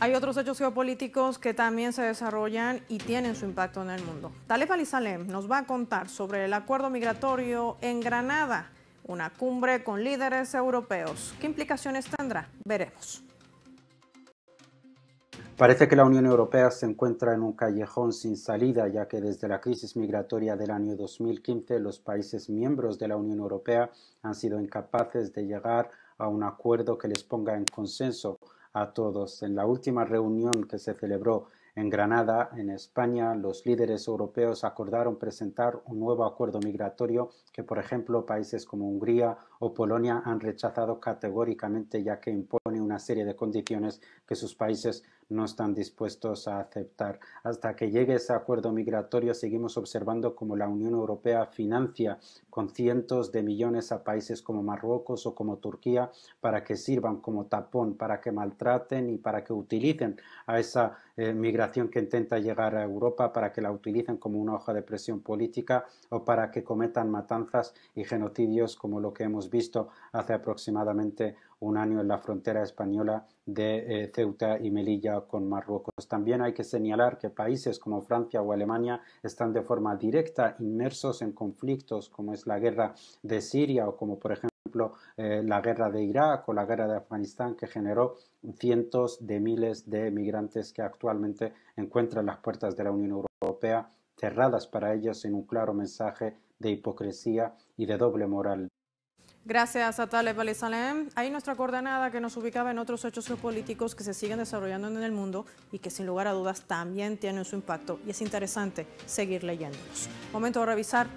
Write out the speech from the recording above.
Hay otros hechos geopolíticos que también se desarrollan y tienen su impacto en el mundo. Taleb Ali nos va a contar sobre el acuerdo migratorio en Granada, una cumbre con líderes europeos. ¿Qué implicaciones tendrá? Veremos. Parece que la Unión Europea se encuentra en un callejón sin salida, ya que desde la crisis migratoria del año 2015 los países miembros de la Unión Europea han sido incapaces de llegar a un acuerdo que les ponga en consenso a todos. En la última reunión que se celebró en Granada, en España, los líderes europeos acordaron presentar un nuevo acuerdo migratorio que, por ejemplo, países como Hungría o Polonia han rechazado categóricamente ya que impone pone una serie de condiciones que sus países no están dispuestos a aceptar. Hasta que llegue ese acuerdo migratorio, seguimos observando cómo la Unión Europea financia con cientos de millones a países como Marruecos o como Turquía para que sirvan como tapón, para que maltraten y para que utilicen a esa eh, migración que intenta llegar a Europa, para que la utilicen como una hoja de presión política o para que cometan matanzas y genocidios como lo que hemos visto hace aproximadamente un año en la frontera española de eh, Ceuta y Melilla con Marruecos. También hay que señalar que países como Francia o Alemania están de forma directa inmersos en conflictos como es la guerra de Siria o como por ejemplo eh, la guerra de Irak o la guerra de Afganistán que generó cientos de miles de migrantes que actualmente encuentran las puertas de la Unión Europea cerradas para ellos en un claro mensaje de hipocresía y de doble moral. Gracias a Taleb al Salem. Ahí nuestra coordenada que nos ubicaba en otros hechos geopolíticos que se siguen desarrollando en el mundo y que sin lugar a dudas también tienen su impacto y es interesante seguir leyéndolos. Momento de revisar